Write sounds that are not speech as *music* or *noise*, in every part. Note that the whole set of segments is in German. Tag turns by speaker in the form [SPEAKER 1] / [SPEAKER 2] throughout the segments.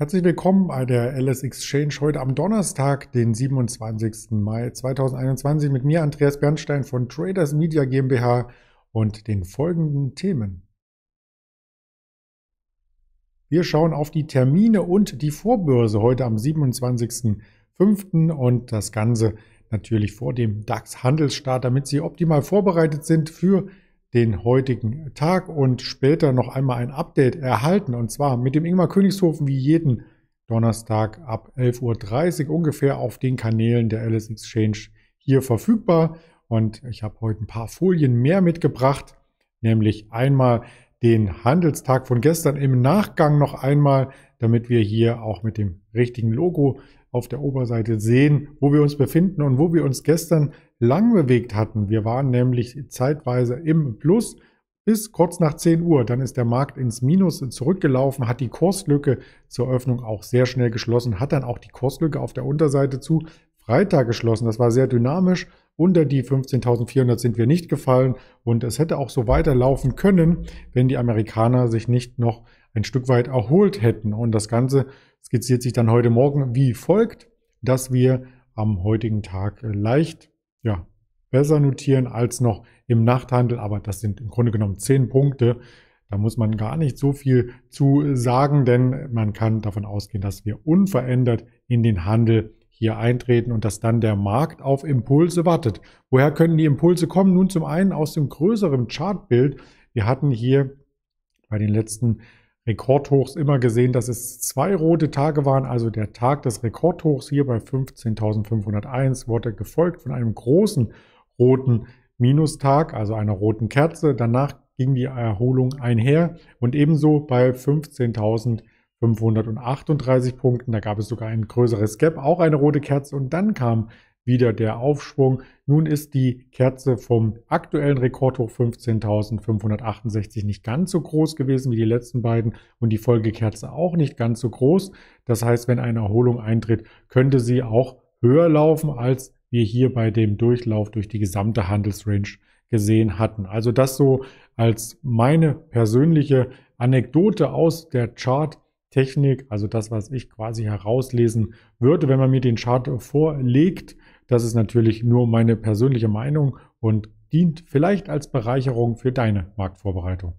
[SPEAKER 1] Herzlich willkommen bei der LS Exchange heute am Donnerstag, den 27. Mai 2021 mit mir Andreas Bernstein von Traders Media GmbH und den folgenden Themen. Wir schauen auf die Termine und die Vorbörse heute am 27.05. und das Ganze natürlich vor dem DAX-Handelsstart, damit Sie optimal vorbereitet sind für die den heutigen Tag und später noch einmal ein Update erhalten. Und zwar mit dem Ingmar Königshofen wie jeden Donnerstag ab 11.30 Uhr ungefähr auf den Kanälen der LS Exchange hier verfügbar. Und ich habe heute ein paar Folien mehr mitgebracht, nämlich einmal den Handelstag von gestern im Nachgang noch einmal, damit wir hier auch mit dem richtigen Logo auf der Oberseite sehen, wo wir uns befinden und wo wir uns gestern lang bewegt hatten. Wir waren nämlich zeitweise im Plus bis kurz nach 10 Uhr. Dann ist der Markt ins Minus zurückgelaufen, hat die Kurslücke zur Öffnung auch sehr schnell geschlossen, hat dann auch die Kurslücke auf der Unterseite zu Freitag geschlossen. Das war sehr dynamisch. Unter die 15.400 sind wir nicht gefallen und es hätte auch so weiterlaufen können, wenn die Amerikaner sich nicht noch ein Stück weit erholt hätten. Und das Ganze skizziert sich dann heute Morgen wie folgt, dass wir am heutigen Tag leicht ja, besser notieren als noch im Nachthandel, aber das sind im Grunde genommen zehn Punkte. Da muss man gar nicht so viel zu sagen, denn man kann davon ausgehen, dass wir unverändert in den Handel hier eintreten und dass dann der Markt auf Impulse wartet. Woher können die Impulse kommen? Nun zum einen aus dem größeren Chartbild. Wir hatten hier bei den letzten Rekordhochs immer gesehen, dass es zwei rote Tage waren, also der Tag des Rekordhochs hier bei 15.501 wurde gefolgt von einem großen roten Minustag, also einer roten Kerze. Danach ging die Erholung einher und ebenso bei 15.538 Punkten, da gab es sogar ein größeres Gap, auch eine rote Kerze und dann kam wieder der Aufschwung. Nun ist die Kerze vom aktuellen Rekordhoch 15.568 nicht ganz so groß gewesen wie die letzten beiden und die Folgekerze auch nicht ganz so groß. Das heißt, wenn eine Erholung eintritt, könnte sie auch höher laufen, als wir hier bei dem Durchlauf durch die gesamte Handelsrange gesehen hatten. Also das so als meine persönliche Anekdote aus der Chart. Technik, also das, was ich quasi herauslesen würde, wenn man mir den Chart vorlegt. Das ist natürlich nur meine persönliche Meinung und dient vielleicht als Bereicherung für deine Marktvorbereitung.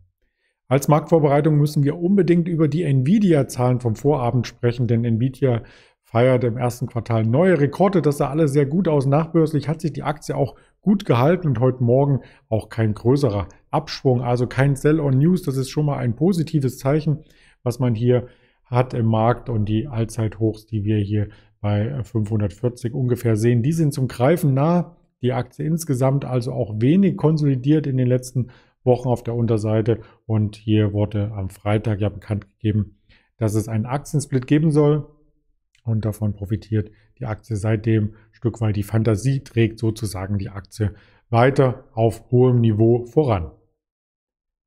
[SPEAKER 1] Als Marktvorbereitung müssen wir unbedingt über die Nvidia-Zahlen vom Vorabend sprechen, denn Nvidia feiert im ersten Quartal neue Rekorde. Das sah alles sehr gut aus. Nachbörslich hat sich die Aktie auch gut gehalten und heute Morgen auch kein größerer Abschwung, also kein Sell-on-News. Das ist schon mal ein positives Zeichen, was man hier hat im Markt und die Allzeithochs, die wir hier bei 540 äh, ungefähr sehen. Die sind zum Greifen nah. Die Aktie insgesamt also auch wenig konsolidiert in den letzten Wochen auf der Unterseite. Und hier wurde am Freitag ja bekannt gegeben, dass es einen Aktiensplit geben soll. Und davon profitiert die Aktie seitdem Stück weit. Die Fantasie trägt sozusagen die Aktie weiter auf hohem Niveau voran.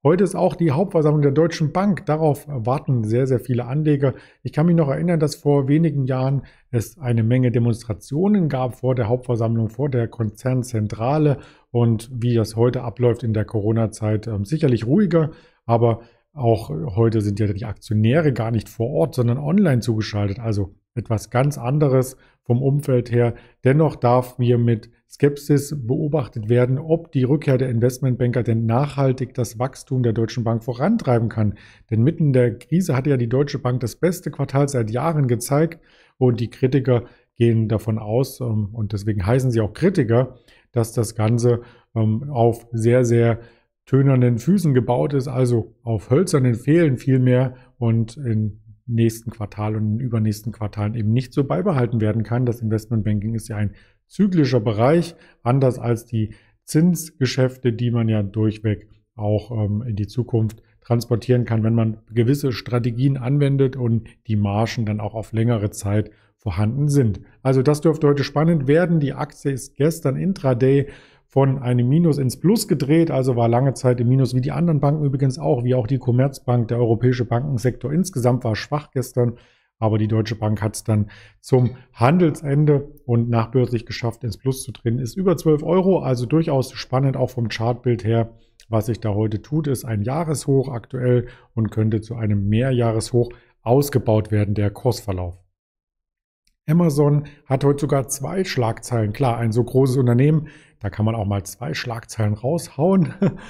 [SPEAKER 1] Heute ist auch die Hauptversammlung der Deutschen Bank. Darauf warten sehr, sehr viele Anleger. Ich kann mich noch erinnern, dass vor wenigen Jahren es eine Menge Demonstrationen gab vor der Hauptversammlung, vor der Konzernzentrale und wie das heute abläuft in der Corona-Zeit, ähm, sicherlich ruhiger, aber auch heute sind ja die Aktionäre gar nicht vor Ort, sondern online zugeschaltet. Also etwas ganz anderes vom Umfeld her. Dennoch darf mir mit Skepsis beobachtet werden, ob die Rückkehr der Investmentbanker denn nachhaltig das Wachstum der Deutschen Bank vorantreiben kann. Denn mitten in der Krise hat ja die Deutsche Bank das beste Quartal seit Jahren gezeigt und die Kritiker gehen davon aus, ähm, und deswegen heißen sie auch Kritiker, dass das Ganze ähm, auf sehr, sehr tönernen Füßen gebaut ist, also auf hölzernen Fehlen vielmehr und in nächsten Quartal und in den übernächsten Quartalen eben nicht so beibehalten werden kann. Das Investmentbanking ist ja ein zyklischer Bereich, anders als die Zinsgeschäfte, die man ja durchweg auch ähm, in die Zukunft transportieren kann, wenn man gewisse Strategien anwendet und die Margen dann auch auf längere Zeit vorhanden sind. Also das dürfte heute spannend werden. Die Aktie ist gestern intraday von einem Minus ins Plus gedreht, also war lange Zeit im Minus, wie die anderen Banken übrigens auch, wie auch die Commerzbank, der europäische Bankensektor insgesamt war schwach gestern, aber die Deutsche Bank hat es dann zum Handelsende und nachbörslich geschafft, ins Plus zu drehen, ist über 12 Euro, also durchaus spannend, auch vom Chartbild her. Was sich da heute tut, ist ein Jahreshoch aktuell und könnte zu einem Mehrjahreshoch ausgebaut werden, der Kursverlauf. Amazon hat heute sogar zwei Schlagzeilen. Klar, ein so großes Unternehmen, da kann man auch mal zwei Schlagzeilen raushauen. *laughs*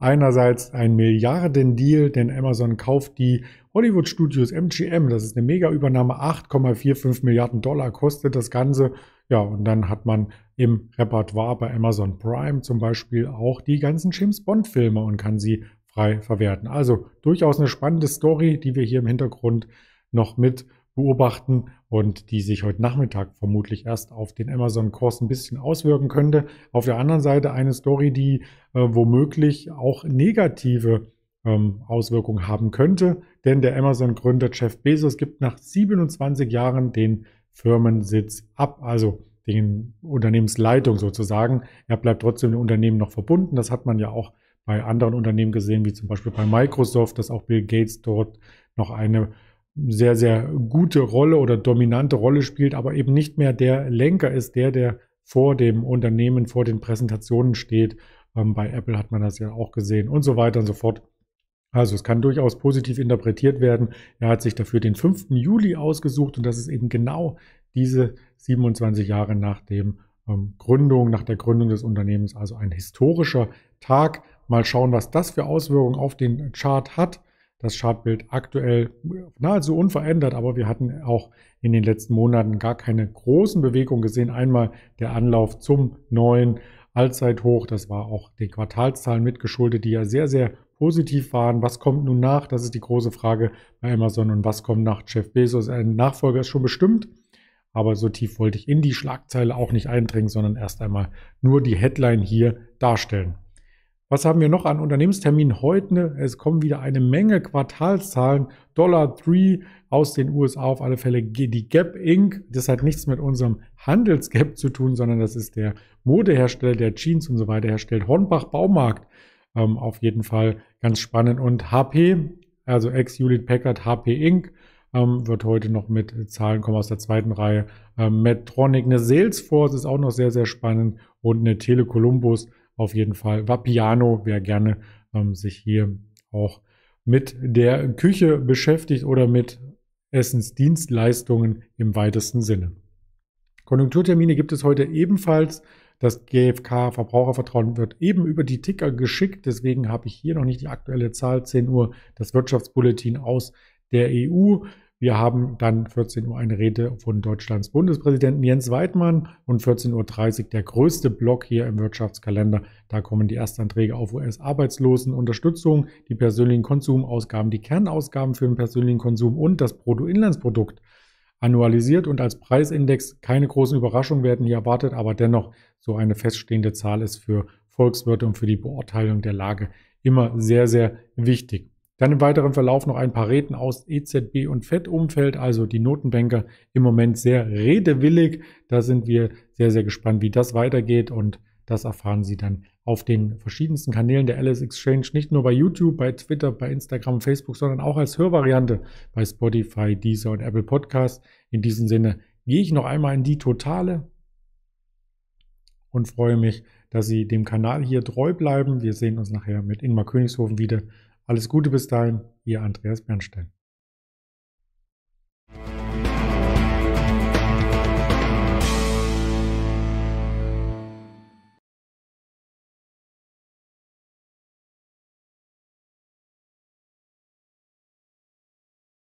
[SPEAKER 1] Einerseits ein Milliardendeal, denn Amazon kauft die Hollywood Studios MGM. Das ist eine Mega-Übernahme. 8,45 Milliarden Dollar kostet das Ganze. Ja, und dann hat man im Repertoire bei Amazon Prime zum Beispiel auch die ganzen James Bond-Filme und kann sie frei verwerten. Also durchaus eine spannende Story, die wir hier im Hintergrund noch mit beobachten und die sich heute Nachmittag vermutlich erst auf den Amazon-Kurs ein bisschen auswirken könnte. Auf der anderen Seite eine Story, die äh, womöglich auch negative ähm, Auswirkungen haben könnte, denn der Amazon-Gründer Jeff Bezos gibt nach 27 Jahren den Firmensitz ab, also den Unternehmensleitung sozusagen. Er bleibt trotzdem dem Unternehmen noch verbunden. Das hat man ja auch bei anderen Unternehmen gesehen, wie zum Beispiel bei Microsoft, dass auch Bill Gates dort noch eine sehr, sehr gute Rolle oder dominante Rolle spielt, aber eben nicht mehr der Lenker ist, der, der vor dem Unternehmen, vor den Präsentationen steht. Ähm, bei Apple hat man das ja auch gesehen und so weiter und so fort. Also es kann durchaus positiv interpretiert werden. Er hat sich dafür den 5. Juli ausgesucht und das ist eben genau diese 27 Jahre nach dem ähm, Gründung, nach der Gründung des Unternehmens, also ein historischer Tag. Mal schauen, was das für Auswirkungen auf den Chart hat das Chartbild aktuell nahezu unverändert, aber wir hatten auch in den letzten Monaten gar keine großen Bewegungen gesehen. Einmal der Anlauf zum neuen Allzeithoch, das war auch den Quartalszahlen mitgeschuldet, die ja sehr, sehr positiv waren. Was kommt nun nach? Das ist die große Frage bei Amazon und was kommt nach Jeff Bezos? Ein Nachfolger ist schon bestimmt, aber so tief wollte ich in die Schlagzeile auch nicht eindringen, sondern erst einmal nur die Headline hier darstellen. Was haben wir noch an Unternehmensterminen heute? Ne, es kommen wieder eine Menge Quartalszahlen. Dollar 3 aus den USA auf alle Fälle die Gap Inc. Das hat nichts mit unserem Handelsgap zu tun, sondern das ist der Modehersteller, der Jeans und so weiter herstellt. Hornbach Baumarkt ähm, auf jeden Fall ganz spannend. Und HP, also ex-Hewlett Packard HP Inc. Ähm, wird heute noch mit Zahlen kommen aus der zweiten Reihe. Ähm, Medtronic, eine Salesforce ist auch noch sehr, sehr spannend und eine Tele Columbus auf jeden Fall Vapiano, wer gerne ähm, sich hier auch mit der Küche beschäftigt oder mit Essensdienstleistungen im weitesten Sinne. Konjunkturtermine gibt es heute ebenfalls. Das GfK Verbrauchervertrauen wird eben über die Ticker geschickt. Deswegen habe ich hier noch nicht die aktuelle Zahl 10 Uhr. Das Wirtschaftsbulletin aus der EU. Wir haben dann 14 Uhr eine Rede von Deutschlands Bundespräsidenten Jens Weidmann und 14.30 Uhr der größte Block hier im Wirtschaftskalender. Da kommen die Erstanträge auf US-Arbeitslosenunterstützung, die persönlichen Konsumausgaben, die Kernausgaben für den persönlichen Konsum und das Bruttoinlandsprodukt annualisiert und als Preisindex. Keine großen Überraschungen werden hier erwartet, aber dennoch so eine feststehende Zahl ist für Volkswirte und für die Beurteilung der Lage immer sehr, sehr wichtig. Dann im weiteren Verlauf noch ein paar Reden aus EZB und FED-Umfeld, also die Notenbanker im Moment sehr redewillig. Da sind wir sehr, sehr gespannt, wie das weitergeht und das erfahren Sie dann auf den verschiedensten Kanälen der Alice Exchange, nicht nur bei YouTube, bei Twitter, bei Instagram, Facebook, sondern auch als Hörvariante bei Spotify, Deezer und Apple Podcasts. In diesem Sinne gehe ich noch einmal in die Totale und freue mich, dass Sie dem Kanal hier treu bleiben. Wir sehen uns nachher mit Ingmar Königshofen wieder alles Gute bis dahin, Ihr Andreas Bernstein.